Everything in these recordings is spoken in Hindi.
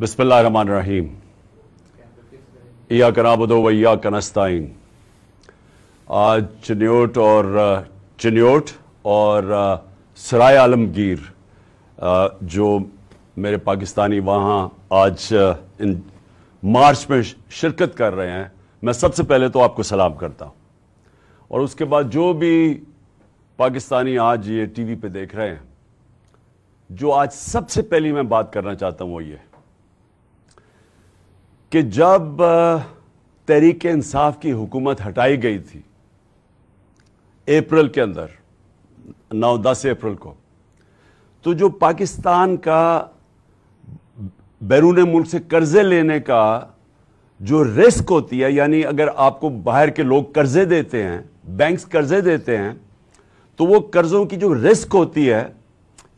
बिस्मिल्लाहिर्रहमानिर्रहीम रहीम या कराबदो वैया कनस्ताइन आज चिन्होट और चिन्होट और सराय आलमगीर जो मेरे पाकिस्तानी वहाँ आज इन मार्च में शिरकत कर रहे हैं मैं सबसे पहले तो आपको सलाम करता हूँ और उसके बाद जो भी पाकिस्तानी आज ये टीवी पे देख रहे हैं जो आज सबसे पहली मैं बात करना चाहता हूं वो ये कि जब तहरीक इंसाफ की हुकूमत हटाई गई थी अप्रैल के अंदर नौ दस अप्रैल को तो जो पाकिस्तान का बैरून मुल्क से कर्जे लेने का जो रिस्क होती है यानी अगर आपको बाहर के लोग कर्जे देते हैं बैंक्स कर्जे देते हैं तो वो कर्जों की जो रिस्क होती है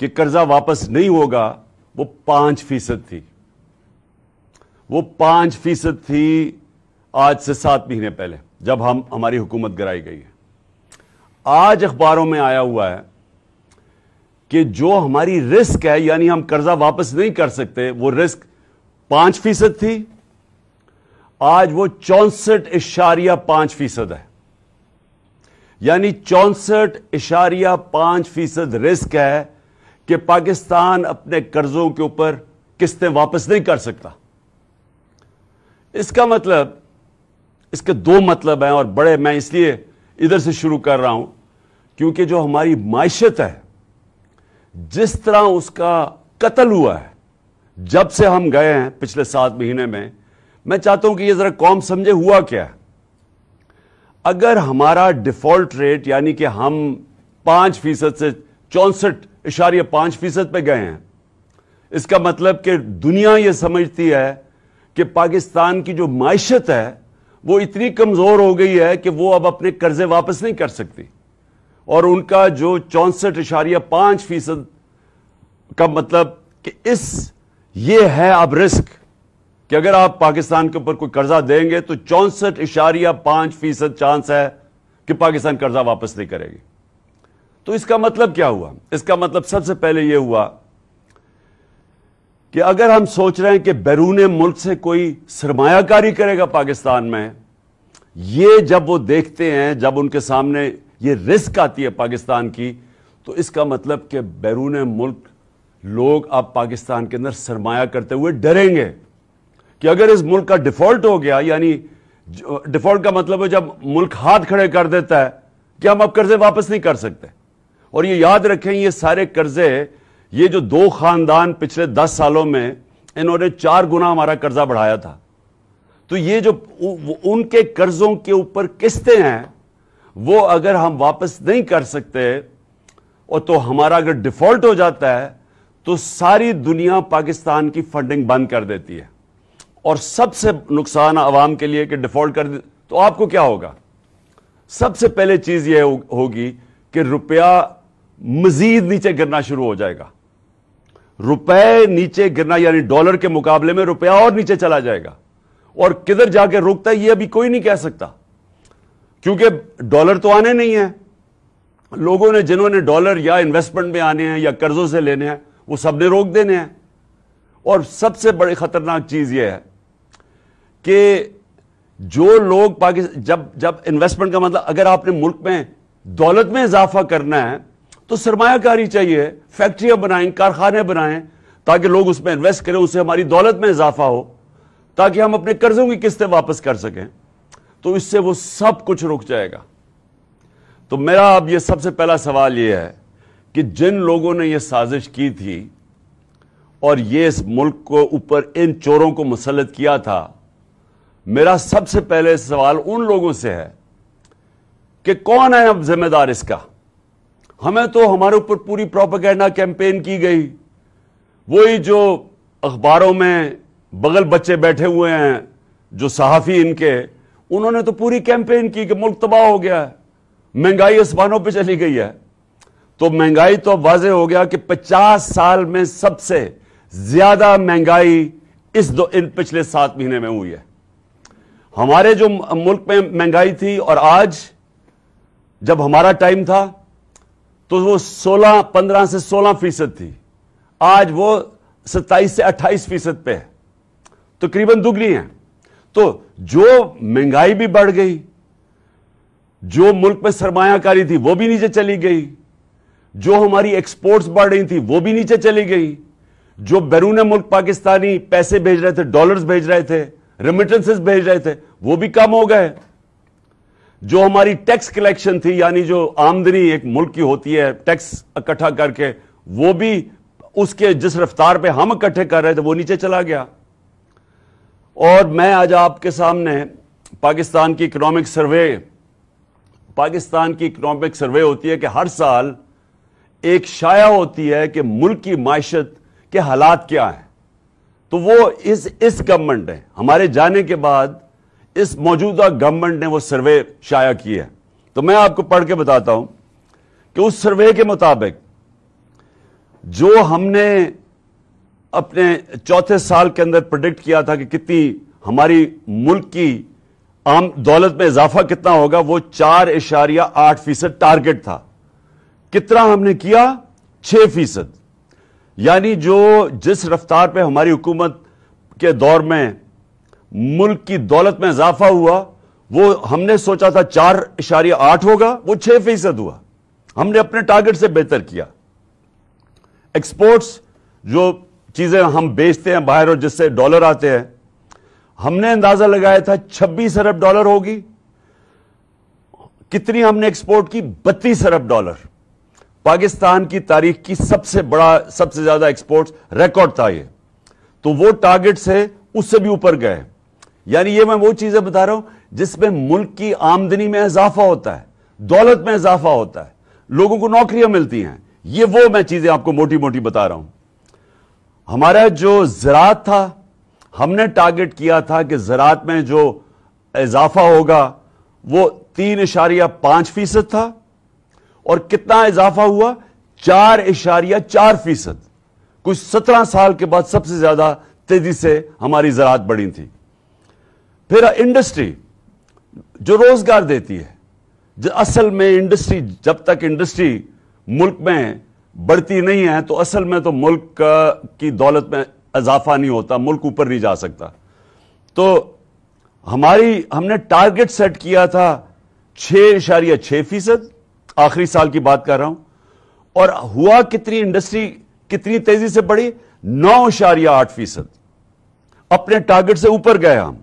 कि कर्जा वापस नहीं होगा वो पांच फीसद थी वो पांच फीसद थी आज से सात महीने पहले जब हम हमारी हुकूमत गिराई गई है आज अखबारों में आया हुआ है कि जो हमारी रिस्क है यानी हम कर्जा वापस नहीं कर सकते वो रिस्क पांच फीसद थी आज वो चौसठ इशारिया पांच फीसद है यानी चौसठ इशारिया पांच फीसद रिस्क है कि पाकिस्तान अपने कर्जों के ऊपर किस्तें वापस नहीं कर सकता इसका मतलब इसके दो मतलब हैं और बड़े मैं इसलिए इधर से शुरू कर रहा हूं क्योंकि जो हमारी मायशत है जिस तरह उसका कत्ल हुआ है जब से हम गए हैं पिछले सात महीने में मैं चाहता हूं कि ये जरा कौम समझे हुआ क्या अगर हमारा डिफॉल्ट रेट यानी कि हम पांच फीसद से चौंसठ इशारे पांच फीसद पर गए हैं इसका मतलब कि दुनिया ये समझती है कि पाकिस्तान की जो मैशत है वो इतनी कमज़ोर हो गई है कि वो अब अपने कर्जे वापस नहीं कर सकती और उनका जो चौंसठ इशारिया पांच फीसद का मतलब कि इस ये है अब रिस्क कि अगर आप पाकिस्तान के ऊपर कोई कर्जा देंगे तो चौंसठ इशारिया पांच फीसद चांस है कि पाकिस्तान कर्जा वापस नहीं करेगी तो इसका मतलब क्या हुआ इसका मतलब सबसे पहले यह हुआ कि अगर हम सोच रहे हैं कि बैरून मुल्क से कोई सरमायाकारी करेगा पाकिस्तान में ये जब वो देखते हैं जब उनके सामने ये रिस्क आती है पाकिस्तान की तो इसका मतलब कि बैरून मुल्क लोग अब पाकिस्तान के अंदर सरमाया करते हुए डरेंगे कि अगर इस मुल्क का डिफॉल्ट हो गया यानी डिफॉल्ट का मतलब है जब मुल्क हाथ खड़े कर देता है कि हम अब कर्जे वापस नहीं कर सकते और ये याद रखें ये सारे कर्जे ये जो दो खानदान पिछले दस सालों में इन्होंने चार गुना हमारा कर्जा बढ़ाया था तो ये जो उनके कर्जों के ऊपर किस्तें हैं वो अगर हम वापस नहीं कर सकते और तो हमारा अगर डिफॉल्ट हो जाता है तो सारी दुनिया पाकिस्तान की फंडिंग बंद कर देती है और सबसे नुकसान आवाम के लिए कि डिफॉल्ट कर दे तो आपको क्या होगा सबसे पहले चीज यह होगी कि रुपया मजीद नीचे गिरना शुरू हो जाएगा रुपए नीचे गिरना यानी डॉलर के मुकाबले में रुपया और नीचे चला जाएगा और किधर जाके रुकता है ये अभी कोई नहीं कह सकता क्योंकि डॉलर तो आने नहीं है लोगों ने जिन्होंने डॉलर या इन्वेस्टमेंट में आने हैं या कर्जों से लेने हैं वो सबने रोक देने हैं और सबसे बड़ी खतरनाक चीज ये है कि जो लोग पाकिस्तान जब जब इन्वेस्टमेंट का मतलब अगर आपने मुल्क में दौलत में इजाफा करना है तो सरमाकारी चाहिए फैक्ट्रियां बनाएं कारखाने बनाएं ताकि लोग उसमें इन्वेस्ट करें उससे हमारी दौलत में इजाफा हो ताकि हम अपने कर्जों की किस्तें वापस कर सकें तो इससे वो सब कुछ रुक जाएगा तो मेरा अब ये सबसे पहला सवाल ये है कि जिन लोगों ने ये साजिश की थी और ये इस मुल्क को ऊपर इन चोरों को मुसलत किया था मेरा सबसे पहले सवाल उन लोगों से है कि कौन है अब जिम्मेदार इसका हमें तो हमारे ऊपर पूरी प्रोपेगेंडा कैंपेन की गई वही जो अखबारों में बगल बच्चे बैठे हुए हैं जो सहाफ़ी इनके उन्होंने तो पूरी कैंपेन की कि मुल्क तबाह हो गया है महंगाई आसमानों पर चली गई है तो महंगाई तो अब वाजे हो गया कि 50 साल में सबसे ज्यादा महंगाई इस दो इन पिछले सात महीने में हुई है हमारे जो मुल्क में महंगाई थी और आज जब हमारा टाइम था तो वो 16 15 से 16 फीसद थी आज वो 27 से 28 फीसद पे है तकरीबन तो दुगनी है तो जो महंगाई भी बढ़ गई जो मुल्क में सरमायाकारी थी वो भी नीचे चली गई जो हमारी एक्सपोर्ट्स बढ़ रही थी वो भी नीचे चली गई जो बैरून मुल्क पाकिस्तानी पैसे भेज रहे थे डॉलर्स भेज रहे थे रेमिटेंसेस भेज रहे थे वो भी कम हो गए जो हमारी टैक्स कलेक्शन थी यानी जो आमदनी एक मुल्क की होती है टैक्स इकट्ठा करके वो भी उसके जिस रफ्तार पे हम इकट्ठे कर रहे थे वो नीचे चला गया और मैं आज आपके सामने पाकिस्तान की इकोनॉमिक सर्वे पाकिस्तान की इकोनॉमिक सर्वे होती है कि हर साल एक शाया होती है कि मुल्क की माशत के हालात क्या हैं तो वो इस इस गवर्नमेंट है हमारे जाने के बाद इस मौजूदा गवर्नमेंट ने वो सर्वे शाया किए हैं तो मैं आपको पढ़ के बताता हूं कि उस सर्वे के मुताबिक जो हमने अपने चौथे साल के अंदर प्रोडिक्ट किया था कि कितनी हमारी मुल्क की आम दौलत में इजाफा कितना होगा वो चार इशारिया आठ फीसद टारगेट था कितना हमने किया छह फीसद यानी जो जिस रफ्तार पे हमारी हुकूमत के दौर में मुल्क की दौलत में इजाफा हुआ वो हमने सोचा था चार इशारिया आठ होगा वो छह फीसद हुआ हमने अपने टारगेट से बेहतर किया एक्सपोर्ट्स जो चीजें हम बेचते हैं बाहर और जिससे डॉलर आते हैं हमने अंदाजा लगाया था 26 अरब डॉलर होगी कितनी हमने एक्सपोर्ट की बत्तीस अरब डॉलर पाकिस्तान की तारीख की सबसे बड़ा सबसे ज्यादा एक्सपोर्ट रिकॉर्ड था ये तो वो टारगेट से उससे भी ऊपर गए यानी ये मैं वो चीजें बता रहा हूं जिसमें मुल्क की आमदनी में इजाफा होता है दौलत में इजाफा होता है लोगों को नौकरियां मिलती हैं ये वो मैं चीजें आपको मोटी मोटी बता रहा हूं हमारा जो ज़रात था हमने टारगेट किया था कि ज़रात में जो इजाफा होगा वो तीन इशारिया पांच फीसद था और कितना इजाफा हुआ चार इशारिया चार फीसद कुछ सत्रह साल के बाद सबसे ज्यादा तेजी से हमारी ज़रात बढ़ी थी फिर इंडस्ट्री जो रोजगार देती है जो असल में इंडस्ट्री जब तक इंडस्ट्री मुल्क में बढ़ती नहीं है तो असल में तो मुल्क की दौलत में इजाफा नहीं होता मुल्क ऊपर नहीं जा सकता तो हमारी हमने टारगेट सेट किया था छह इशारिया छह फीसद आखिरी साल की बात कर रहा हूं और हुआ कितनी इंडस्ट्री कितनी तेजी से बढ़ी नौ इशारिया आठ फीसद अपने टारगेट से ऊपर गए हम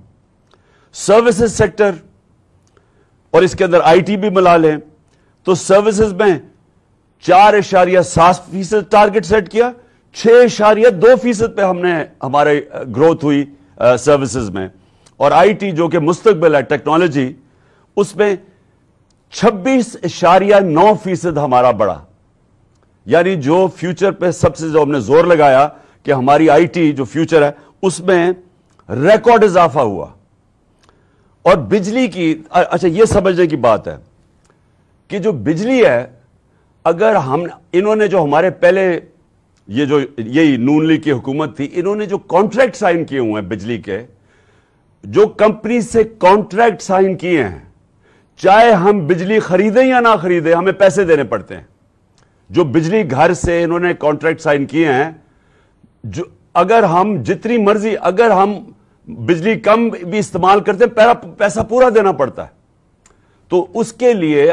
सर्विसेज सेक्टर और इसके अंदर आईटी भी मिला लें तो सर्विसेज में चार इशारिया सात फीसद टारगेट सेट किया छह इशारिया दो फीसद पर हमने हमारे ग्रोथ हुई सर्विसेज में और आईटी जो कि मुस्तबिल है टेक्नोलॉजी उसमें छब्बीस इशारिया नौ फीसद हमारा बढ़ा यानी जो फ्यूचर पे सबसे जो हमने जोर लगाया कि हमारी आईटी जो फ्यूचर है उसमें रिकॉर्ड इजाफा हुआ और बिजली की अच्छा ये समझने की बात है कि जो बिजली है अगर हम इन्होंने जो हमारे पहले ये जो यही नून लीग की हुकूमत थी इन्होंने जो कॉन्ट्रैक्ट साइन किए हुए हैं बिजली के जो कंपनी से कॉन्ट्रैक्ट साइन किए हैं चाहे हम बिजली खरीदें या ना खरीदें हमें पैसे देने पड़ते हैं जो बिजली घर से इन्होंने कॉन्ट्रैक्ट साइन किए हैं जो अगर हम जितनी मर्जी अगर हम बिजली कम भी इस्तेमाल करते हैं पैरा पैसा पूरा देना पड़ता है तो उसके लिए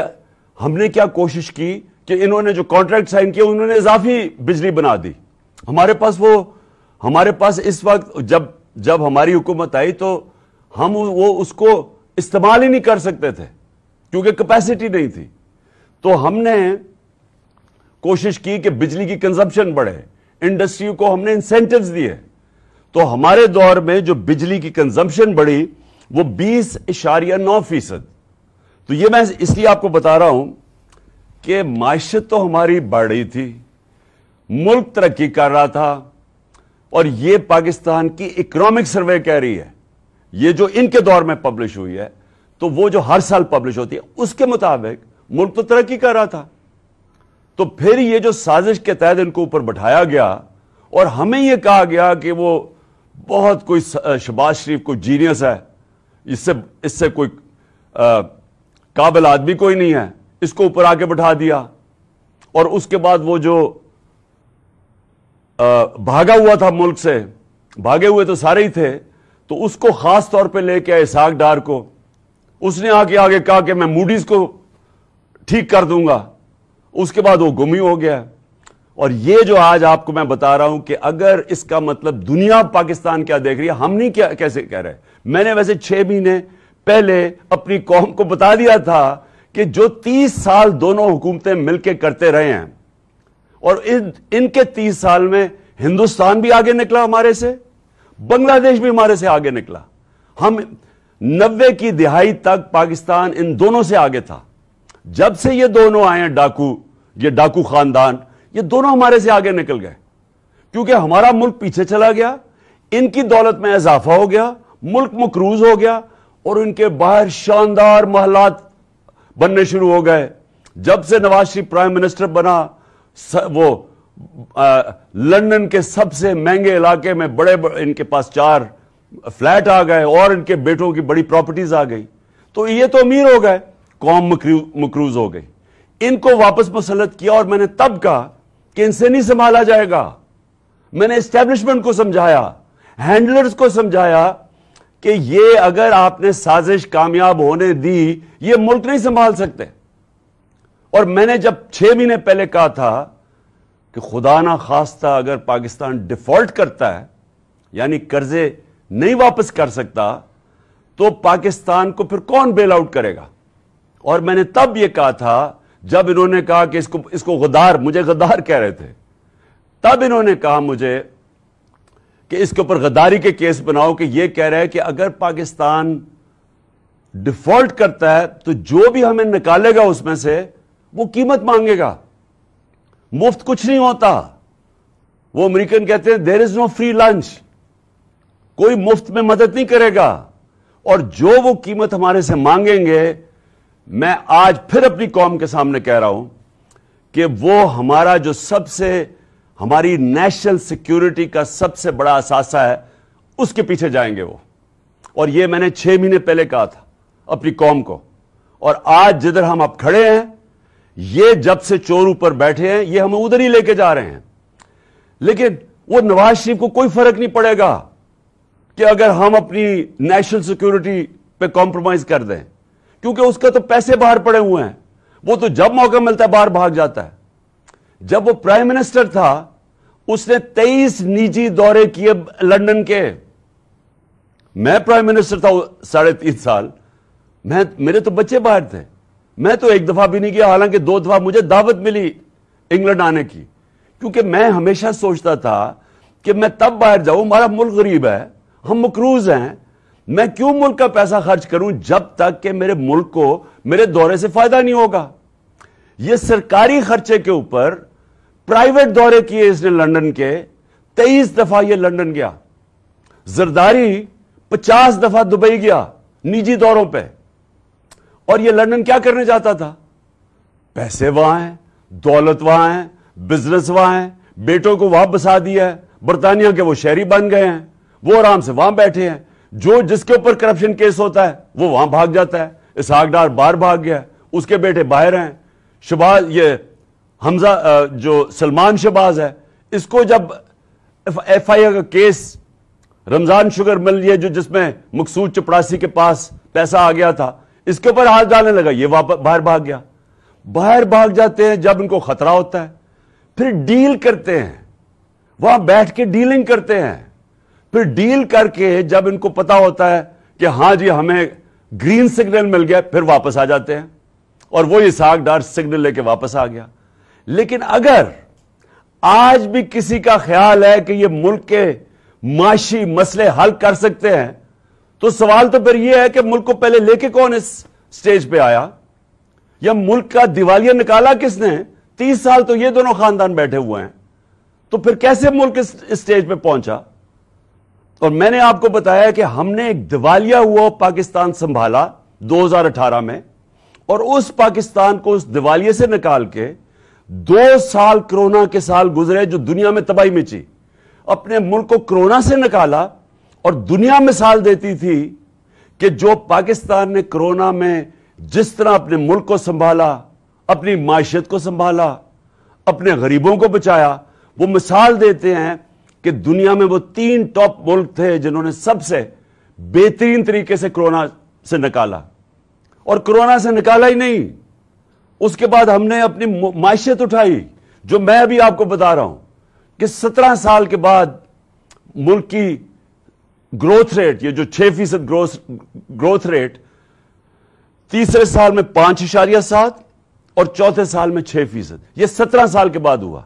हमने क्या कोशिश की कि इन्होंने जो कॉन्ट्रैक्ट साइन किया उन्होंने इजाफी बिजली बना दी हमारे पास वो हमारे पास इस वक्त जब जब हमारी हुकूमत आई तो हम वो उसको इस्तेमाल ही नहीं कर सकते थे क्योंकि कैपेसिटी नहीं थी तो हमने कोशिश की कि बिजली की कंजप्शन बढ़े इंडस्ट्री को हमने इंसेंटिव दिए तो हमारे दौर में जो बिजली की कंजम्पशन बढ़ी वो बीस इशारिया नौ फीसद तो ये मैं इसलिए आपको बता रहा हूं कि माशत तो हमारी बढ़ रही थी मुल्क तरक्की कर रहा था और ये पाकिस्तान की इकोनॉमिक सर्वे कह रही है ये जो इनके दौर में पब्लिश हुई है तो वो जो हर साल पब्लिश होती है उसके मुताबिक मुल्क तो तरक्की कर रहा था तो फिर ये जो साजिश के तहत इनको ऊपर बैठाया गया और हमें यह कहा गया कि वो बहुत कोई शबाज शरीफ को जीनियस है इससे इससे कोई काबिल आदमी कोई नहीं है इसको ऊपर आके बैठा दिया और उसके बाद वो जो आ, भागा हुआ था मुल्क से भागे हुए तो सारे ही थे तो उसको खास तौर पे लेके आए साग डार को उसने आके आगे कहा कि मैं मूडीज को ठीक कर दूंगा उसके बाद वो गुमी हो गया और ये जो आज आपको मैं बता रहा हूं कि अगर इसका मतलब दुनिया पाकिस्तान क्या देख रही है हम नहीं क्या कैसे कह रहे मैंने वैसे छह महीने पहले अपनी कौम को बता दिया था कि जो तीस साल दोनों हुकूमतें मिलकर करते रहे हैं और इन इनके तीस साल में हिंदुस्तान भी आगे निकला हमारे से बांग्लादेश भी हमारे से आगे निकला हम नब्बे की दिहाई तक पाकिस्तान इन दोनों से आगे था जब से ये दोनों आए डाकू ये डाकू खानदान ये दोनों हमारे से आगे निकल गए क्योंकि हमारा मुल्क पीछे चला गया इनकी दौलत में इजाफा हो गया मुल्क मकरूज हो गया और इनके बाहर शानदार महलात बनने शुरू हो गए जब से नवाज शरीफ प्राइम मिनिस्टर बना स, वो लंदन के सबसे महंगे इलाके में बड़े, बड़े इनके पास चार फ्लैट आ गए और इनके बेटों की बड़ी प्रॉपर्टीज आ गई तो ये तो अमीर हो गए कौम मकरूज हो गई इनको वापस मुसलत किया और मैंने तब कहा कि इनसे नहीं संभाला जाएगा मैंने स्टैब्लिशमेंट को समझाया हैंडलर्स को समझाया कि ये अगर आपने साजिश कामयाब होने दी ये मुल्क नहीं संभाल सकते और मैंने जब छह महीने पहले कहा था कि खुदा ना खास्ता अगर पाकिस्तान डिफॉल्ट करता है यानी कर्जे नहीं वापस कर सकता तो पाकिस्तान को फिर कौन बेल आउट करेगा और मैंने तब यह कहा था जब इन्होंने कहा कि इसको इसको गदार मुझे गदार कह रहे थे तब इन्होंने कहा मुझे कि इसके ऊपर गदारी के केस बनाओ कि यह कह रहा है कि अगर पाकिस्तान डिफॉल्ट करता है तो जो भी हमें निकालेगा उसमें से वो कीमत मांगेगा मुफ्त कुछ नहीं होता वो अमेरिकन कहते हैं there is no free lunch कोई मुफ्त में मदद नहीं करेगा और जो वो कीमत हमारे से मांगेंगे मैं आज फिर अपनी कौम के सामने कह रहा हूं कि वो हमारा जो सबसे हमारी नेशनल सिक्योरिटी का सबसे बड़ा असासा है उसके पीछे जाएंगे वो और ये मैंने छह महीने पहले कहा था अपनी कौम को और आज जिधर हम अब खड़े हैं ये जब से चोर ऊपर बैठे हैं ये हम उधर ही लेके जा रहे हैं लेकिन वो नवाज शरीफ को कोई फर्क नहीं पड़ेगा कि अगर हम अपनी नेशनल सिक्योरिटी पे कॉम्प्रोमाइज कर दें क्योंकि उसके तो पैसे बाहर पड़े हुए हैं वो तो जब मौका मिलता है बाहर भाग जाता है जब वो प्राइम मिनिस्टर था उसने 23 निजी दौरे किए लंदन के मैं प्राइम मिनिस्टर था साढ़े तीन साल मैं मेरे तो बच्चे बाहर थे मैं तो एक दफा भी नहीं गया हालांकि दो दफा मुझे दावत मिली इंग्लैंड आने की क्योंकि मैं हमेशा सोचता था कि मैं तब बाहर जाऊं हमारा मुल्क गरीब है हम मकरूज हैं मैं क्यों मुल्क का पैसा खर्च करूं जब तक कि मेरे मुल्क को मेरे दौरे से फायदा नहीं होगा यह सरकारी खर्चे के ऊपर प्राइवेट दौरे किए इसने लंदन के तेईस दफा यह लंदन गया जरदारी पचास दफा दुबई गया निजी दौरों पे और यह लंदन क्या करने जाता था पैसे वहां हैं दौलत वहां है बिजनेस वहां है बेटों को वहां बसा दिया है बरतानिया के वो शहरी बन गए हैं वो आराम से वहां बैठे हैं जो जिसके ऊपर करप्शन केस होता है वो वहां भाग जाता है इसहाक डार बाहर भाग गया उसके बेटे बाहर हैं शबाज ये हमजा जो सलमान शबाज है इसको जब एफ आई का केस रमजान शुगर मिल ये जो जिसमें मकसूद चपड़ासी के पास पैसा आ गया था इसके ऊपर हाथ डालने लगा ये वापस बाहर भाग गया बाहर भाग जाते हैं जब इनको खतरा होता है फिर डील करते हैं वहां बैठ के डीलिंग करते हैं फिर डील करके जब इनको पता होता है कि हां जी हमें ग्रीन सिग्नल मिल गया फिर वापस आ जाते हैं और वो ये साग डार सिग्नल लेके वापस आ गया लेकिन अगर आज भी किसी का ख्याल है कि ये मुल्क के माशी मसले हल कर सकते हैं तो सवाल तो फिर यह है कि मुल्क को पहले लेके कौन इस स्टेज पे आया या मुल्क का दिवालिया निकाला किसने तीस साल तो ये दोनों खानदान बैठे हुए हैं तो फिर कैसे मुल्क इस स्टेज पे पहुंचा और मैंने आपको बताया कि हमने एक दिवालिया हुआ पाकिस्तान संभाला 2018 में और उस पाकिस्तान को उस दिवालिया से निकाल के दो साल कोरोना के साल गुजरे जो दुनिया में तबाही मची अपने मुल्क को कोरोना से निकाला और दुनिया मिसाल देती थी कि जो पाकिस्तान ने कोरोना में जिस तरह अपने मुल्क को संभाला अपनी माशियत को संभाला अपने गरीबों को बचाया वो मिसाल देते हैं कि दुनिया में वो तीन टॉप मुल्क थे जिन्होंने सबसे बेहतरीन तरीके से कोरोना से निकाला और कोरोना से निकाला ही नहीं उसके बाद हमने अपनी मैशियत उठाई जो मैं अभी आपको बता रहा हूं कि सत्रह साल के बाद मुल्क की ग्रोथ रेट ये जो छह फीसद ग्रोथ ग्रोथ रेट तीसरे साल में पांच इशारिया सात और चौथे साल में छह फीसद यह सत्रह साल के बाद हुआ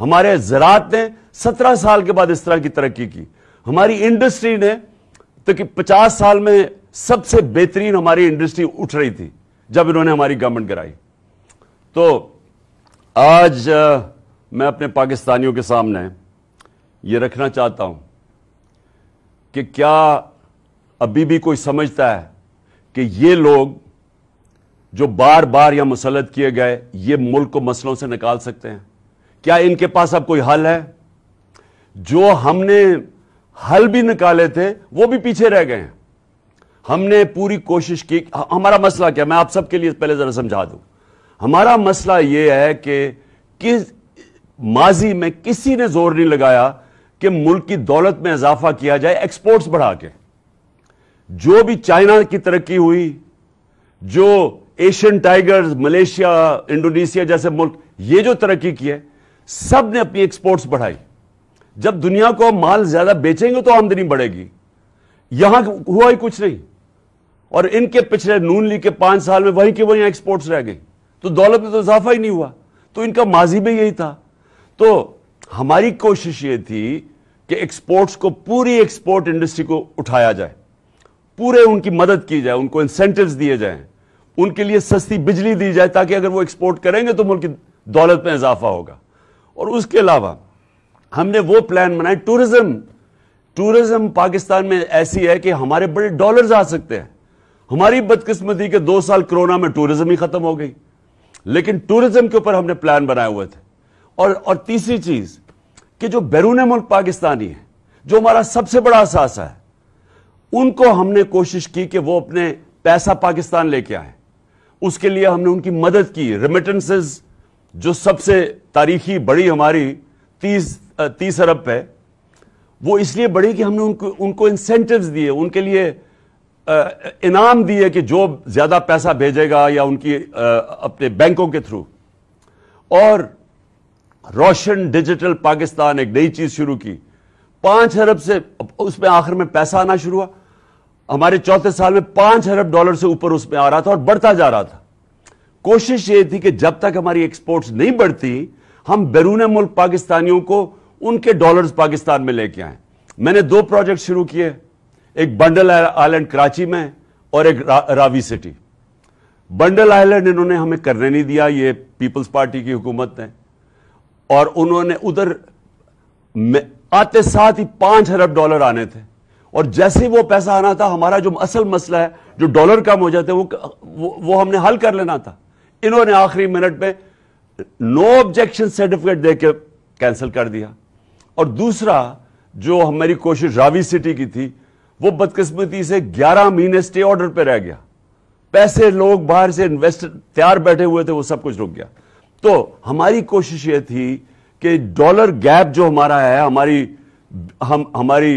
हमारे ज़रात ने सत्रह साल के बाद इस तरह की तरक्की की हमारी इंडस्ट्री ने तो कि पचास साल में सबसे बेहतरीन हमारी इंडस्ट्री उठ रही थी जब इन्होंने हमारी गवर्नमेंट कराई तो आज मैं अपने पाकिस्तानियों के सामने ये रखना चाहता हूं कि क्या अभी भी कोई समझता है कि ये लोग जो बार बार या मुसलत किए गए ये मुल्क को मसलों से निकाल सकते हैं क्या इनके पास अब कोई हल है जो हमने हल भी निकाले थे वो भी पीछे रह गए हैं हमने पूरी कोशिश की हमारा मसला क्या मैं आप सबके लिए पहले जरा समझा दूं हमारा मसला ये है कि किस माजी में किसी ने जोर नहीं लगाया कि मुल्क की दौलत में इजाफा किया जाए एक्सपोर्ट्स बढ़ा के जो भी चाइना की तरक्की हुई जो एशियन टाइगर्स मलेशिया इंडोनेशिया जैसे मुल्क ये जो तरक्की की है सब ने अपनी एक्सपोर्ट्स बढ़ाई जब दुनिया को माल ज्यादा बेचेंगे तो आमदनी बढ़ेगी यहां हुआ ही कुछ नहीं और इनके पिछले नून लीग के पांच साल में वहीं के वहीं एक्सपोर्ट्स रह गई तो दौलत में तो इजाफा ही नहीं हुआ तो इनका माजी में यही था तो हमारी कोशिश ये थी कि एक्सपोर्ट्स को पूरी एक्सपोर्ट इंडस्ट्री को उठाया जाए पूरे उनकी मदद की जाए उनको इंसेंटिव्स दिए जाएं उनके लिए सस्ती बिजली दी जाए ताकि अगर वो एक्सपोर्ट करेंगे तो मुल्क की दौलत में इजाफा होगा और उसके अलावा हमने वो प्लान बनाए टूरिज्म टूरिज्म पाकिस्तान में ऐसी है कि हमारे बड़े डॉलर्स आ सकते हैं हमारी बदकिस्मती के दो साल कोरोना में टूरिज्म ही खत्म हो गई लेकिन टूरिज्म के ऊपर हमने प्लान बनाए हुए थे और और तीसरी चीज कि जो बैरून मुल्क पाकिस्तानी है जो हमारा सबसे बड़ा असासा है उनको हमने कोशिश की कि वो अपने पैसा पाकिस्तान लेके आए उसके लिए हमने उनकी मदद की रेमिटेंसेज जो सबसे तारीखी बड़ी हमारी तीस तीस अरब पे वो इसलिए बड़ी कि हमने उनको उनको इंसेंटिव्स दिए उनके लिए इनाम दिए कि जो ज़्यादा पैसा भेजेगा या उनकी अपने बैंकों के थ्रू और रोशन डिजिटल पाकिस्तान एक नई चीज़ शुरू की पांच अरब से उसमें आखिर में पैसा आना शुरू हुआ हमारे चौथे साल में पांच अरब डॉलर से ऊपर उसमें आ रहा था और बढ़ता जा रहा था कोशिश ये थी कि जब तक हमारी एक्सपोर्ट्स नहीं बढ़ती हम बैरून मुल्क पाकिस्तानियों को उनके डॉलर्स पाकिस्तान में लेके आए मैंने दो प्रोजेक्ट शुरू किए एक बंडल आइलैंड कराची में और एक रा, रावी सिटी बंडल आइलैंड इन्होंने हमें करने नहीं दिया ये पीपल्स पार्टी की हुकूमत ने और उन्होंने उधर आते साथ ही पांच अरब डॉलर आने थे और जैसे वो पैसा आना था हमारा जो असल मसला है जो डॉलर कम हो जाते वो, वो वो हमने हल कर लेना था इन्होंने आखिरी मिनट में नो ऑब्जेक्शन सर्टिफिकेट देकर कैंसिल कर दिया और दूसरा जो हमारी कोशिश रावी सिटी की थी वो बदकिस्मती से 11 महीने स्टे ऑर्डर पे रह गया पैसे लोग बाहर से इन्वेस्टर तैयार बैठे हुए थे वो सब कुछ रुक गया तो हमारी कोशिश ये थी कि डॉलर गैप जो हमारा है हमारी हम हमारी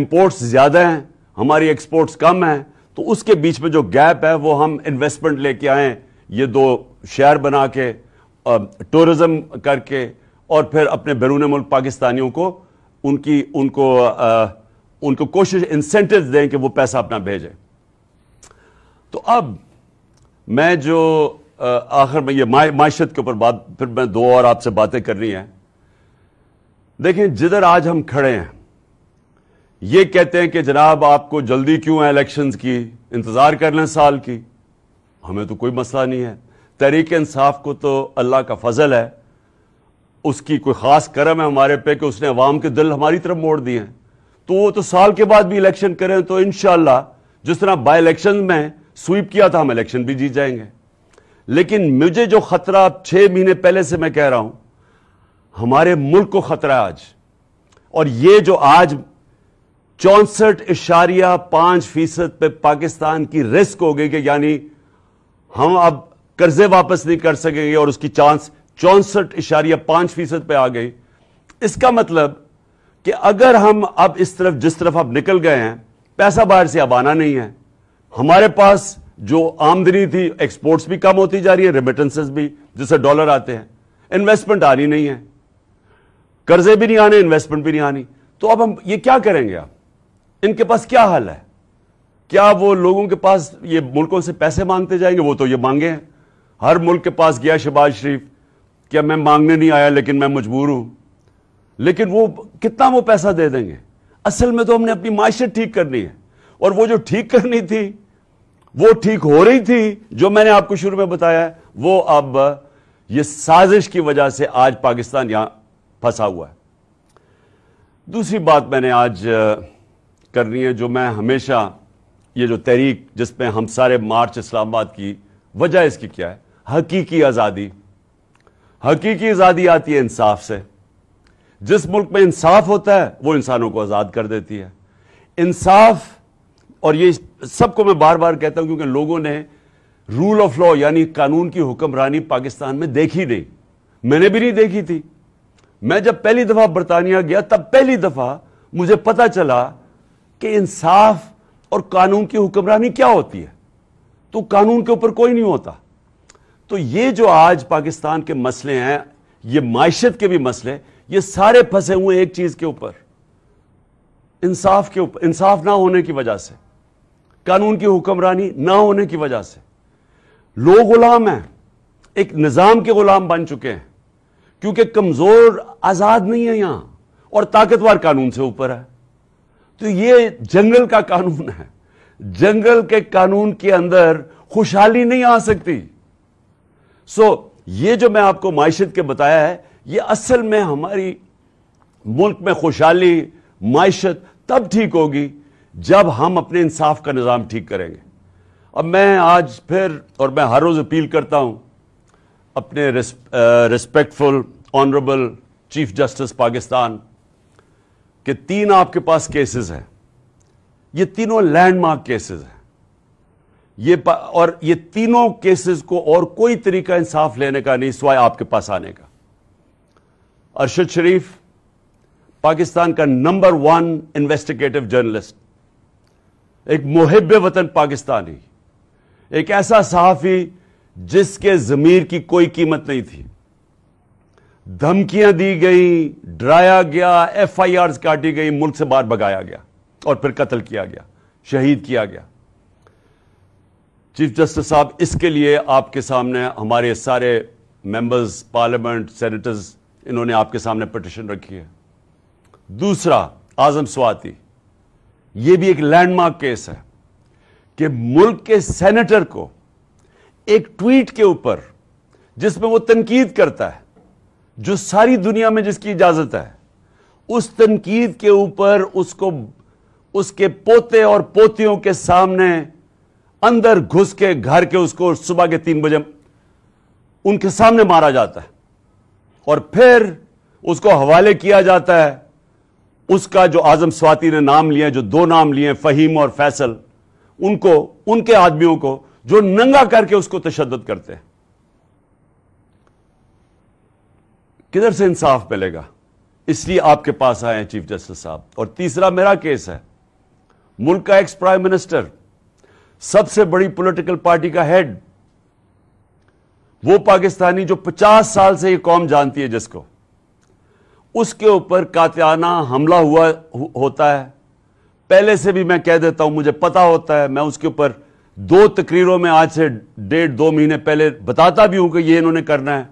इंपोर्ट्स ज़्यादा हैं हमारी एक्सपोर्ट्स कम हैं तो उसके बीच में जो गैप है वो हम इन्वेस्टमेंट लेके आए ये दो शहर बना के टूरिज्म करके और फिर अपने बैरून मुल्क पाकिस्तानियों को उनकी उनको आ, उनको कोशिश इंसेंटिव दें कि वो पैसा अपना भेजें तो अब मैं जो आखिर में ये माशत के ऊपर बात फिर मैं दो और आपसे बातें करनी है देखें जिधर आज हम खड़े हैं ये कहते हैं कि जनाब आपको जल्दी क्यों है इलेक्शंस की इंतज़ार कर लें साल की हमें तो कोई मसला नहीं है तहरीक इंसाफ को तो अल्लाह का फजल है उसकी कोई ख़ास करम है हमारे पे कि उसने अवाम के दिल हमारी तरफ मोड़ दिए हैं तो वो तो साल के बाद भी इलेक्शन करें तो इन जिस तरह बाई इलेक्शन में स्वीप किया था हम इलेक्शन भी जीत जाएंगे लेकिन मुझे जो खतरा छह महीने पहले से मैं कह रहा हूं हमारे मुल्क को खतरा आज और ये जो आज चौंसठ इशारिया पांच फीसद पे पाकिस्तान की रिस्क हो गई कि यानी हम अब कर्जे वापस नहीं कर सकेंगे और उसकी चांस चौंसठ इशारिया पांच फीसद पर आ गई इसका मतलब कि अगर हम अब इस तरफ जिस तरफ अब निकल गए हैं पैसा बाहर से अब आना नहीं है हमारे पास जो आमदनी थी एक्सपोर्ट्स भी कम होती जा रही है रिमिटेंसेस भी जिससे डॉलर आते हैं इन्वेस्टमेंट आनी नहीं है कर्जे भी नहीं आने इन्वेस्टमेंट भी नहीं आनी तो अब हम ये क्या करेंगे आप इनके पास क्या हल है क्या वो लोगों के पास ये मुल्कों से पैसे मांगते जाएंगे वो तो ये मांगे हैं हर मुल्क के पास गया शहबाज शरीफ क्या मैं मांगने नहीं आया लेकिन मैं मजबूर हूं लेकिन वो कितना वो पैसा दे देंगे असल में तो हमने अपनी माशत ठीक करनी है और वो जो ठीक करनी थी वो ठीक हो रही थी जो मैंने आपको शुरू में बताया वो अब ये साजिश की वजह से आज पाकिस्तान यहां फंसा हुआ है दूसरी बात मैंने आज करनी है जो मैं हमेशा ये जो तहरीक जिसमें हम सारे मार्च इस्लामाबाद की वजह इसकी क्या है हकीकी आज़ादी हकीकी आज़ादी आती है इंसाफ से जिस मुल्क में इंसाफ होता है वो इंसानों को आज़ाद कर देती है इंसाफ और ये सबको मैं बार बार कहता हूं क्योंकि लोगों ने रूल ऑफ लॉ यानी कानून की हुक्मरानी पाकिस्तान में देखी नहीं मैंने भी नहीं देखी थी मैं जब पहली दफ़ा बरतानिया गया तब पहली दफ़ा मुझे पता चला कि इंसाफ और कानून की हुक्मरानी क्या होती है तो कानून के ऊपर कोई नहीं होता तो ये जो आज पाकिस्तान के मसले हैं ये मायशत के भी मसले ये सारे फंसे हुए एक चीज के ऊपर इंसाफ के ऊपर इंसाफ ना होने की वजह से कानून की हुक्मरानी ना होने की वजह से लोग गुलाम हैं एक निज़ाम के गुलाम बन चुके हैं क्योंकि कमज़ोर आज़ाद नहीं है यहां और ताकतवर कानून से ऊपर है तो ये जंगल का कानून है जंगल के कानून के अंदर खुशहाली नहीं आ सकती सो so, ये जो मैं आपको मायशत के बताया है ये असल में हमारी मुल्क में खुशहाली मायशत तब ठीक होगी जब हम अपने इंसाफ का निज़ाम ठीक करेंगे अब मैं आज फिर और मैं हर रोज़ अपील करता हूं अपने respectful honourable chief justice Pakistan कि तीन आपके पास केसेस हैं ये तीनों लैंडमार्क केसेस हैं ये और ये तीनों केसेस को और कोई तरीका इंसाफ लेने का नहीं सिवाय आपके पास आने का अरशद शरीफ पाकिस्तान का नंबर वन इन्वेस्टिगेटिव जर्नलिस्ट एक मुहिब वतन पाकिस्तानी एक ऐसा सहाफ़ी जिसके ज़मीर की कोई कीमत नहीं थी धमकियां दी गई डराया गया एफ आई आर काटी गई मुल्क से बाहर भगाया गया और फिर कत्ल किया गया शहीद किया गया चीफ जस्टिस साहब इसके लिए आपके सामने हमारे सारे मेंबर्स पार्लियामेंट सेनेटर्स इन्होंने आपके सामने पटिशन रखी है दूसरा आजम स्वाति ये भी एक लैंडमार्क केस है कि मुल्क के सेनेटर को एक ट्वीट के ऊपर जिसमें वो तनकीद करता है जो सारी दुनिया में जिसकी इजाजत है उस तनकीद के ऊपर उसको उसके पोते और पोतियों के सामने अंदर घुस के घर के उसको सुबह के तीन बजे उनके सामने मारा जाता है और फिर उसको हवाले किया जाता है उसका जो आजम स्वाति ने नाम लिया जो दो नाम लिए फहीम और फैसल उनको उनके आदमियों को जो नंगा करके उसको तशद करते हैं किधर से इंसाफ मिलेगा इसलिए आपके पास आए हैं चीफ जस्टिस साहब और तीसरा मेरा केस है मुल्क का एक्स प्राइम मिनिस्टर सबसे बड़ी पॉलिटिकल पार्टी का हेड वो पाकिस्तानी जो 50 साल से ये कौम जानती है जिसको उसके ऊपर कातियाना हमला हुआ होता है पहले से भी मैं कह देता हूं मुझे पता होता है मैं उसके ऊपर दो तकरीरों में आज से डेढ़ दो महीने पहले बताता भी हूं कि ये इन्होंने करना है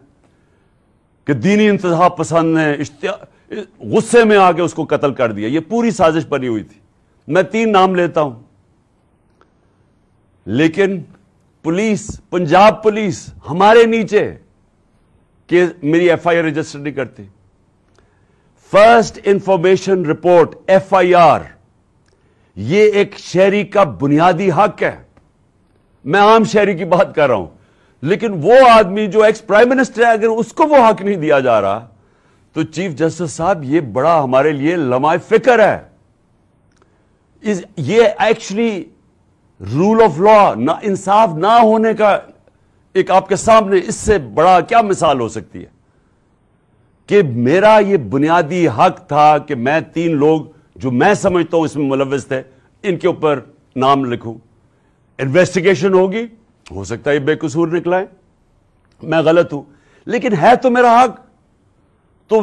कि दीनी इंतहा पसंद ने गुस्से में आके उसको कत्ल कर दिया ये पूरी साजिश बनी हुई थी मैं तीन नाम लेता हूं लेकिन पुलिस पंजाब पुलिस हमारे नीचे के मेरी एफआईआर रजिस्टर नहीं करती फर्स्ट इंफॉर्मेशन रिपोर्ट एफआईआर ये एक शहरी का बुनियादी हक है मैं आम शहरी की बात कर रहा हूं लेकिन वो आदमी जो एक्स प्राइम मिनिस्टर है अगर उसको वो हक नहीं दिया जा रहा तो चीफ जस्टिस साहब ये बड़ा हमारे लिए लमाय फिक्र है इस ये एक्चुअली रूल ऑफ लॉ ना इंसाफ ना होने का एक आपके सामने इससे बड़ा क्या मिसाल हो सकती है कि मेरा ये बुनियादी हक था कि मैं तीन लोग जो मैं समझता हूं इसमें मुलविस थे इनके ऊपर नाम लिखूं इन्वेस्टिगेशन होगी हो सकता है बेकसूर निकला है मैं गलत हूं लेकिन है तो मेरा हक तो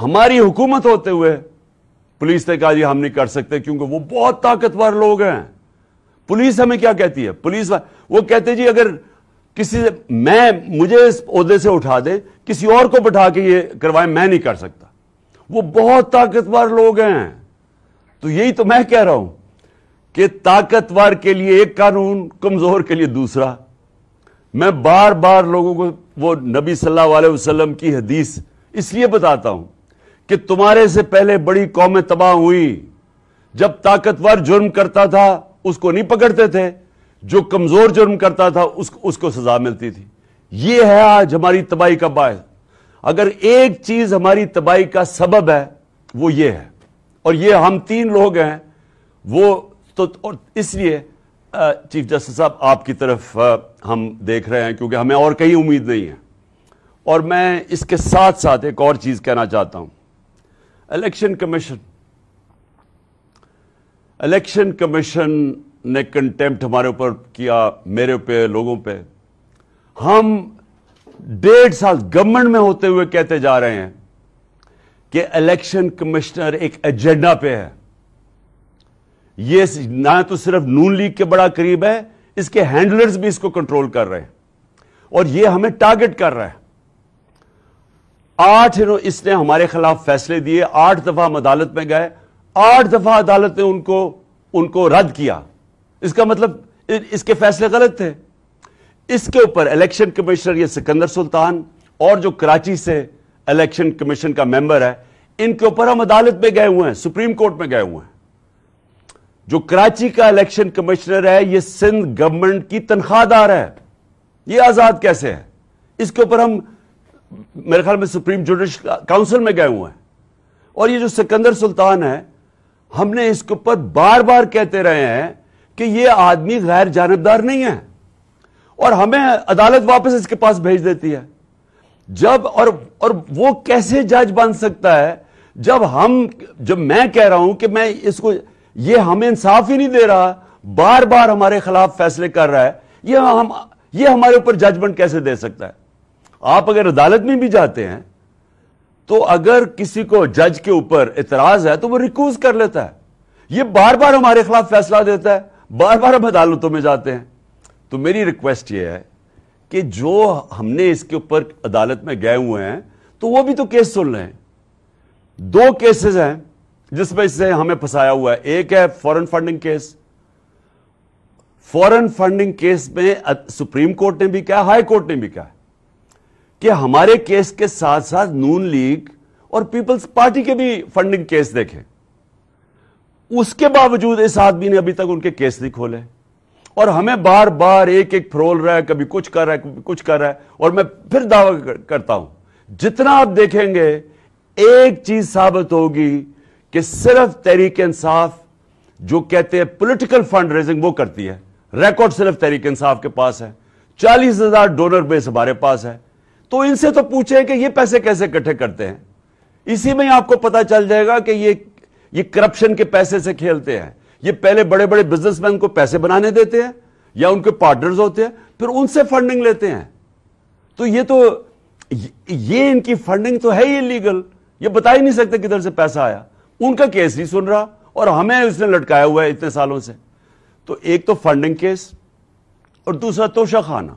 हमारी हुकूमत होते हुए पुलिस ने कहा जी हम नहीं कर सकते क्योंकि वो बहुत ताकतवर लोग हैं पुलिस हमें क्या कहती है पुलिस वो कहते जी अगर किसी से मैं मुझे इस अहदे से उठा दे किसी और को बैठा के ये करवाए मैं नहीं कर सकता वो बहुत ताकतवर लोग हैं तो यही तो मैं कह रहा हूं कि ताकतवर के लिए एक कानून कमजोर के लिए दूसरा मैं बार बार लोगों को वो नबी सल्लल्लाहु अलैहि वसल्लम की हदीस इसलिए बताता हूं कि तुम्हारे से पहले बड़ी कौमें तबाह हुई जब ताकतवर जुर्म करता था उसको नहीं पकड़ते थे जो कमजोर जुर्म करता था उस, उसको सजा मिलती थी ये है आज हमारी तबाही का बायस अगर एक चीज हमारी तबाही का सबब है वो ये है और ये हम तीन लोग हैं वो तो और इसलिए चीफ जस्टिस साहब आपकी तरफ हम देख रहे हैं क्योंकि हमें और कहीं उम्मीद नहीं है और मैं इसके साथ साथ एक और चीज़ कहना चाहता हूं इलेक्शन कमीशन इलेक्शन कमीशन ने कंटेम्प्ट हमारे ऊपर किया मेरे पे लोगों पे हम डेढ़ साल गवर्नमेंट में होते हुए कहते जा रहे हैं कि इलेक्शन कमिश्नर एक एजेंडा पे है ये ना तो सिर्फ नून लीग के बड़ा करीब है इसके हैंडलर्स भी इसको कंट्रोल कर रहे हैं और ये हमें टारगेट कर रहा है आठ इसने हमारे खिलाफ फैसले दिए आठ दफा हम अदालत में गए आठ दफा अदालत ने उनको उनको रद्द किया इसका मतलब इसके फैसले गलत थे इसके ऊपर इलेक्शन कमिश्नर ये सिकंदर सुल्तान और जो कराची से इलेक्शन कमीशन का मेंबर है इनके ऊपर हम अदालत में गए हुए हैं सुप्रीम कोर्ट में गए हुए हैं जो कराची का इलेक्शन कमिश्नर है ये सिंध गवर्नमेंट की तनख्वाहदार है ये आजाद कैसे है इसके ऊपर हम मेरे ख्याल में सुप्रीम जुडिशल काउंसिल में गए हुए हैं और ये जो सिकंदर सुल्तान है हमने इसके ऊपर बार बार कहते रहे हैं कि ये आदमी गैर जानबदार नहीं है और हमें अदालत वापस इसके पास भेज देती है जब और और वो कैसे जज बन सकता है जब हम जब मैं कह रहा हूं कि मैं इसको ये हमें इंसाफ ही नहीं दे रहा बार बार हमारे खिलाफ फैसले कर रहा है ये हम ये हमारे ऊपर जजमेंट कैसे दे सकता है आप अगर अदालत में भी जाते हैं तो अगर किसी को जज के ऊपर इतराज है तो वो रिकूज कर लेता है ये बार बार हमारे खिलाफ फैसला देता है बार बार हम अदालतों में जाते हैं तो मेरी रिक्वेस्ट ये है कि जो हमने इसके ऊपर अदालत में गए हुए हैं तो वो भी तो केस सुन रहे हैं दो केसेस हैं जिसमें से हमें फंसाया हुआ है एक है foreign funding case foreign funding case में सुप्रीम कोर्ट ने भी कहा हाई कोर्ट ने भी कहा कि हमारे केस के साथ साथ नून लीग और पीपल्स पार्टी के भी फंडिंग केस देखें उसके बावजूद इस आदमी ने अभी तक उनके केस नहीं खोले और हमें बार बार एक एक फ्रोल रहा है कभी कुछ कर रहा है कभी कुछ कर रहा है और मैं फिर दावा करता हूं जितना आप देखेंगे एक चीज साबित होगी कि सिर्फ तहरीक इंसाफ जो कहते हैं पॉलिटिकल फंड रेजिंग वो करती है रिकॉर्ड सिर्फ तहरीक इंसाफ के पास है चालीस हजार डोनर बेस हमारे पास है तो इनसे तो पूछे कि ये पैसे कैसे इकट्ठे करते हैं इसी में आपको पता चल जाएगा कि ये ये करप्शन के पैसे से खेलते हैं ये पहले बड़े बड़े बिजनेसमैन को पैसे बनाने देते हैं या उनके पार्टनर्स होते हैं फिर उनसे फंडिंग लेते हैं तो ये तो ये इनकी फंडिंग तो है ही इलीगल ये बता ही नहीं सकते किधर से पैसा आया उनका केस नहीं सुन रहा और हमें उसने लटकाया हुआ है इतने सालों से तो एक तो फंडिंग केस और दूसरा तोशा खाना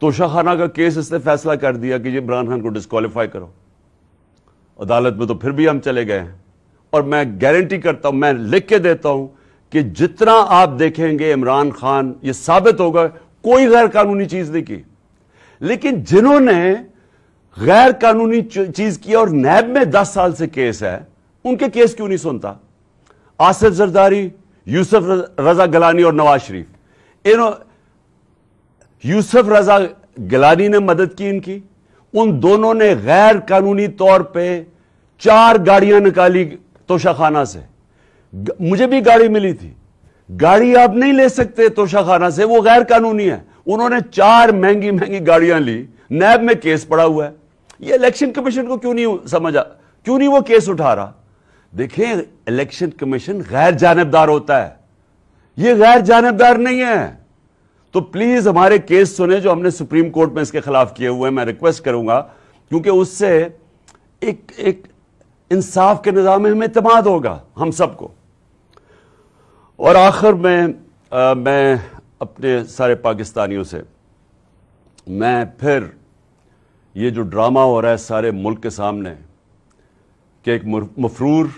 तोशा खाना का केस इसने फैसला कर दिया कि इमरान खान को डिस्कालीफाई करो अदालत में तो फिर भी हम चले गए हैं और मैं गारंटी करता हूं मैं लिख के देता हूं कि जितना आप देखेंगे इमरान खान ये साबित होगा कोई गैर कानूनी चीज नहीं की लेकिन जिन्होंने गैर कानूनी चीज की और नैब में दस साल से केस है उनके केस क्यों नहीं सुनता आसिफ जरदारी यूसुफ रजा गलानी और नवाज शरीफ इन्हों यूसुफ रजा गलानी ने मदद की इनकी उन दोनों ने गैर कानूनी तौर पे चार गाड़ियां निकाली तोशाखाना से मुझे भी गाड़ी मिली थी गाड़ी आप नहीं ले सकते तोशाखाना से वो गैर कानूनी है उन्होंने चार महंगी महंगी गाड़ियां ली नैब में केस पड़ा हुआ है ये इलेक्शन कमीशन को क्यों नहीं समझा क्यों नहीं वो केस उठा रहा देखें इलेक्शन कमीशन गैर जानबदार होता है ये गैर जानबदार नहीं है तो प्लीज हमारे केस सुने जो हमने सुप्रीम कोर्ट में इसके खिलाफ किए हुए हैं मैं रिक्वेस्ट करूंगा क्योंकि उससे एक एक इंसाफ के निज़ाम में हमें इतमाद होगा हम सबको और आखिर में आ, मैं अपने सारे पाकिस्तानियों से मैं फिर ये जो ड्रामा हो रहा है सारे मुल्क के सामने कि एक मफरूर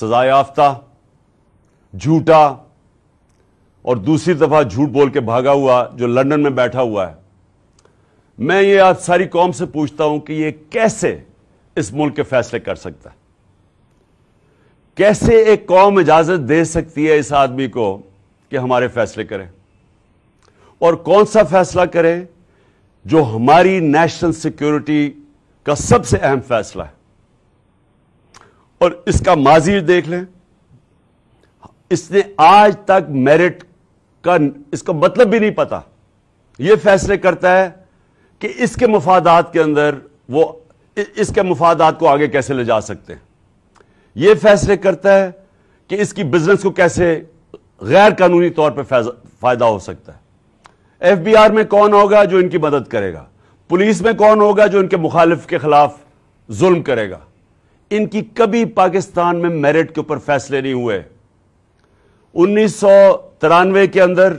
सजा याफ्ता झूठा और दूसरी दफा झूठ बोल के भागा हुआ जो लंदन में बैठा हुआ है मैं ये आज सारी कौम से पूछता हूं कि ये कैसे इस मुल्क के फैसले कर सकता है कैसे एक कौम इजाजत दे सकती है इस आदमी को कि हमारे फैसले करें और कौन सा फैसला करें जो हमारी नेशनल सिक्योरिटी का सबसे अहम फैसला है और इसका माजी देख लें इसने आज तक मेरिट का इसका मतलब भी नहीं पता यह फैसले करता है कि इसके मफादात के अंदर वो इसके मफादात को आगे कैसे ले जा सकते हैं यह फैसले करता है कि इसकी बिजनेस को कैसे गैर कानूनी तौर पर फायदा हो सकता है एफ बी आर में कौन होगा जो इनकी मदद करेगा पुलिस में कौन होगा जो इनके मुखालिफ के खिलाफ जुल्म करेगा इनकी कभी पाकिस्तान में मेरिट के ऊपर फैसले नहीं हुए उन्नीस सौ तिरानवे के अंदर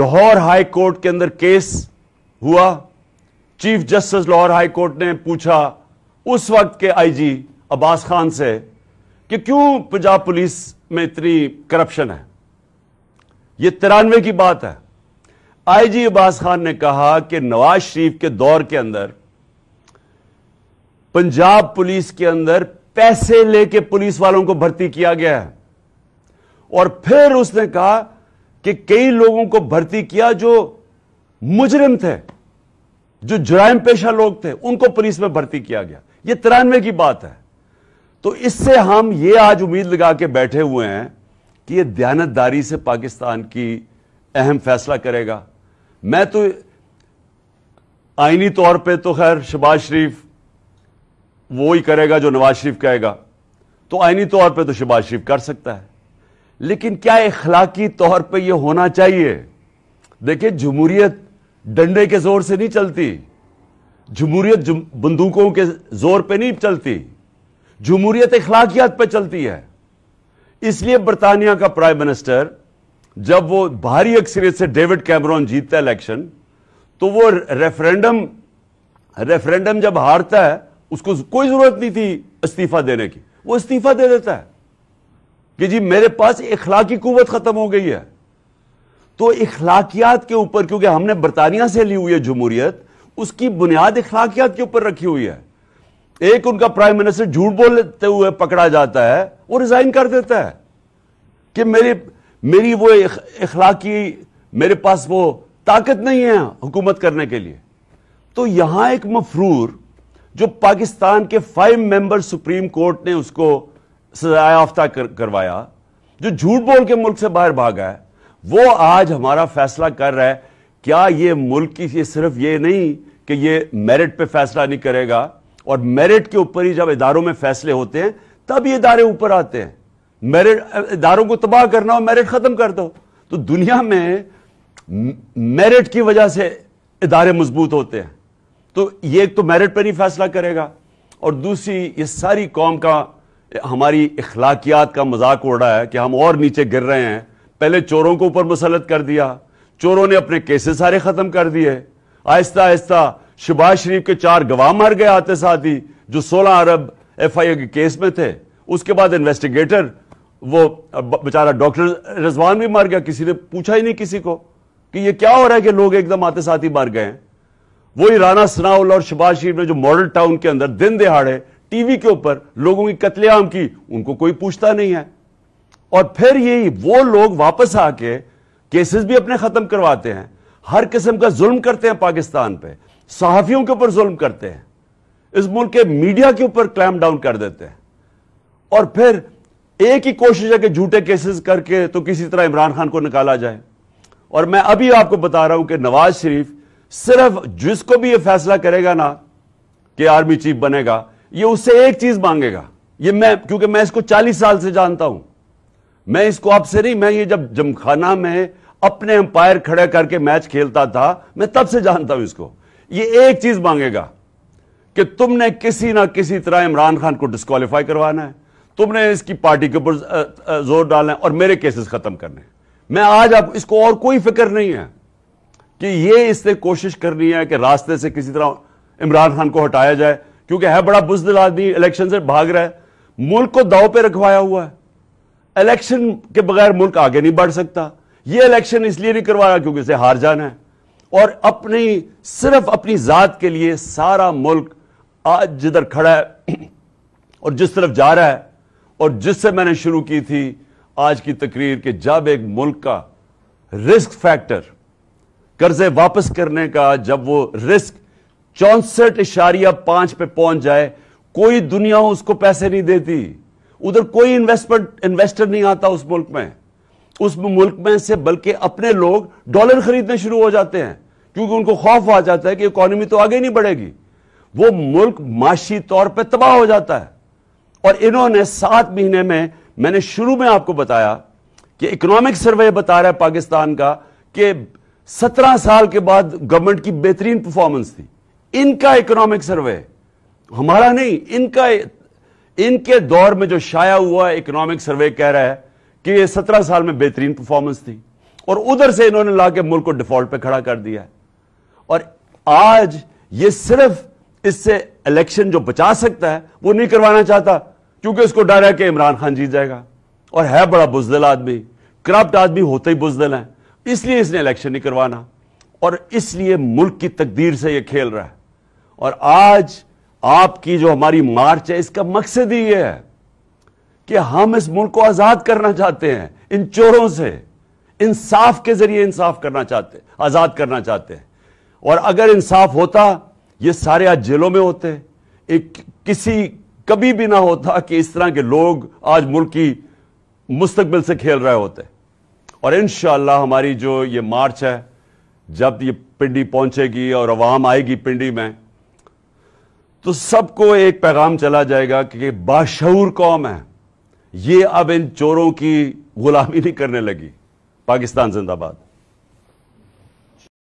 लाहौर हाई कोर्ट के अंदर केस हुआ chief justice Lahore high court ने पूछा उस वक्त के आईजी अब्बास खान से कि क्यों पंजाब पुलिस में इतनी करप्शन है यह तिरानवे की बात है आईजी अब्बास खान ने कहा कि नवाज शरीफ के दौर के अंदर पंजाब पुलिस के अंदर पैसे लेके पुलिस वालों को भर्ती किया गया है और फिर उसने कहा कि कई लोगों को भर्ती किया जो मुजरिम थे जो जुराइम पेशा लोग थे उनको पुलिस में भर्ती किया गया यह तिरानवे की बात है तो इससे हम ये आज उम्मीद लगा के बैठे हुए हैं कि यह दयानतदारी से पाकिस्तान की अहम फैसला करेगा मैं तो आईनी तौर पे तो खैर शबाज शरीफ वो ही करेगा जो नवाज शरीफ कहेगा तो आइनी तौर पे तो शहबाज शरीफ कर सकता है लेकिन क्या इखलाकी तौर पे ये होना चाहिए देखिए जमहूरियत डंडे के जोर से नहीं चलती जमहूरियत बंदूकों के जोर पे नहीं चलती जमहूरियत इखलाकियात पे चलती है इसलिए बरतानिया का प्राइम मिनिस्टर जब वो भारी अक्सरियत से डेविड कैमरॉन जीतता है इलेक्शन तो वो रेफरेंडम रेफरेंडम जब हारता है उसको कोई जरूरत नहीं थी इस्तीफा देने की वो इस्तीफा दे देता है कि जी मेरे पास इखलाकी कुवत खत्म हो गई है तो इखलाकियात के ऊपर क्योंकि हमने बरतानिया से ली हुई है जमहूरियत उसकी बुनियाद इखलाकियात के ऊपर रखी हुई है एक उनका प्राइम मिनिस्टर झूठ बोलते हुए पकड़ा जाता है वो रिजाइन कर देता है कि मेरी मेरी वो इखलाकी मेरे पास वो ताकत नहीं है हुकूमत करने के लिए तो यहां एक मफरूर जो पाकिस्तान के फाइव मेंबर सुप्रीम कोर्ट ने उसको सजायाफ्ता कर, करवाया जो झूठ बोल के मुल्क से बाहर भागा है वो आज हमारा फैसला कर रहा है क्या ये मुल्क की ये सिर्फ ये नहीं कि ये मेरिट पे फैसला नहीं करेगा और मेरिट के ऊपर ही जब इदारों में फैसले होते हैं तब ये इदारे ऊपर आते हैं मेरिट इदारों को तबाह करना और मेरिट खत्म कर दो तो दुनिया में मेरिट की वजह से इदारे मजबूत होते हैं तो ये एक तो मेरिट पर ही फैसला करेगा और दूसरी ये सारी कौम का हमारी इखलाकियात का मजाक उड़ रहा है कि हम और नीचे गिर रहे हैं पहले चोरों को ऊपर मुसलत कर दिया चोरों ने अपने केसेस सारे ख़त्म कर दिए आहिस्ता आहिस्ता शबाज शरीफ के चार गवाह मर गए आते साथ ही जो सोलह अरब एफ आई ए के केस में थे उसके बाद इन्वेस्टिगेटर वो बेचारा डॉक्टर रजवान भी मर गया किसी ने पूछा ही नहीं किसी को कि ये क्या हो रहा है कि लोग एकदम आते साथ ही मर गए हैं वही राना सनाउल और शबाज शरीफ ने जो मॉडल टाउन के अंदर दिन दिहाड़े टीवी के ऊपर लोगों की कत्लेआम की उनको कोई पूछता नहीं है और फिर यही वो लोग वापस आके केसेस भी अपने खत्म करवाते हैं हर किस्म का जुल्म करते हैं पाकिस्तान पे सहाफियों के ऊपर जुल्म करते हैं इस मुल्क के मीडिया के ऊपर क्लैम डाउन कर देते हैं और फिर एक ही कोशिश है कि झूठे केसेस करके तो किसी तरह इमरान खान को निकाला जाए और मैं अभी आपको बता रहा हूं कि नवाज शरीफ सिर्फ जिसको भी ये फैसला करेगा ना कि आर्मी चीफ बनेगा ये उससे एक चीज मांगेगा ये मैं क्योंकि मैं इसको 40 साल से जानता हूं मैं इसको आपसे नहीं मैं ये जब जमखाना में अपने अंपायर खड़े करके मैच खेलता था मैं तब से जानता हूं इसको ये एक चीज मांगेगा कि तुमने किसी ना किसी तरह इमरान खान को डिस्कालीफाई करवाना है तुमने इसकी पार्टी के ऊपर जोर डालना है और मेरे केसेस खत्म करने मैं आज आप इसको और कोई फिक्र नहीं है कि ये इसने कोशिश करनी है कि रास्ते से किसी तरह इमरान खान को हटाया जाए क्योंकि है बड़ा बुजदिल आदमी इलेक्शन से भाग रहा है मुल्क को दाव पे रखवाया हुआ है इलेक्शन के बगैर मुल्क आगे नहीं बढ़ सकता ये इलेक्शन इसलिए नहीं करवाया क्योंकि इसे हार जाना है और अपनी सिर्फ अपनी जात के लिए सारा मुल्क आज जिधर खड़ा है और जिस तरफ जा रहा है और जिससे मैंने शुरू की थी आज की तकरीर के जब एक मुल्क का रिस्क फैक्टर कर्जे वापस करने का जब वो रिस्क चौसठ इशारिया पांच पे पहुंच जाए कोई दुनिया उसको पैसे नहीं देती उधर कोई इन्वेस्टमेंट इन्वेस्टर नहीं आता उस मुल्क में उस मुल्क में से बल्कि अपने लोग डॉलर खरीदने शुरू हो जाते हैं क्योंकि उनको खौफ आ जाता है कि इकोनॉमी तो आगे नहीं बढ़ेगी वो मुल्क माशी तौर पर तबाह हो जाता है और इन्होंने सात महीने में मैंने शुरू में आपको बताया कि इकोनॉमिक सर्वे बता रहा है पाकिस्तान का कि सत्रह साल के बाद गवर्नमेंट की बेहतरीन परफॉर्मेंस थी इनका इकोनॉमिक सर्वे हमारा नहीं इनका इनके दौर में जो शाया हुआ इकोनॉमिक सर्वे कह रहा है कि ये सत्रह साल में बेहतरीन परफॉर्मेंस थी और उधर से इन्होंने ला के मुल्क को डिफॉल्ट पे खड़ा कर दिया और आज ये सिर्फ इससे इलेक्शन जो बचा सकता है वो नहीं करवाना चाहता क्योंकि उसको डर है कि इमरान खान जीत जाएगा और है बड़ा बुजदिल आदमी करप्ट आदमी होते ही बुजदिल हैं इसलिए इसने इलेक्शन नहीं करवाना और इसलिए मुल्क की तकदीर से यह खेल रहा है और आज आपकी जो हमारी मार्च है इसका मकसद ही यह है कि हम इस मुल्क को आजाद करना चाहते हैं इन चोरों से इंसाफ के जरिए इंसाफ करना चाहते आजाद करना चाहते हैं और अगर इंसाफ होता ये सारे आज जेलों में होते एक किसी कभी भी ना होता कि इस तरह के लोग आज मुल्क की मुस्तबिल से खेल रहे होते और इन हमारी जो ये मार्च है जब ये पिंडी पहुंचेगी और आवाम आएगी पिंडी में तो सबको एक पैगाम चला जाएगा कि बाशूर कौम है ये अब इन चोरों की गुलामी नहीं करने लगी पाकिस्तान जिंदाबाद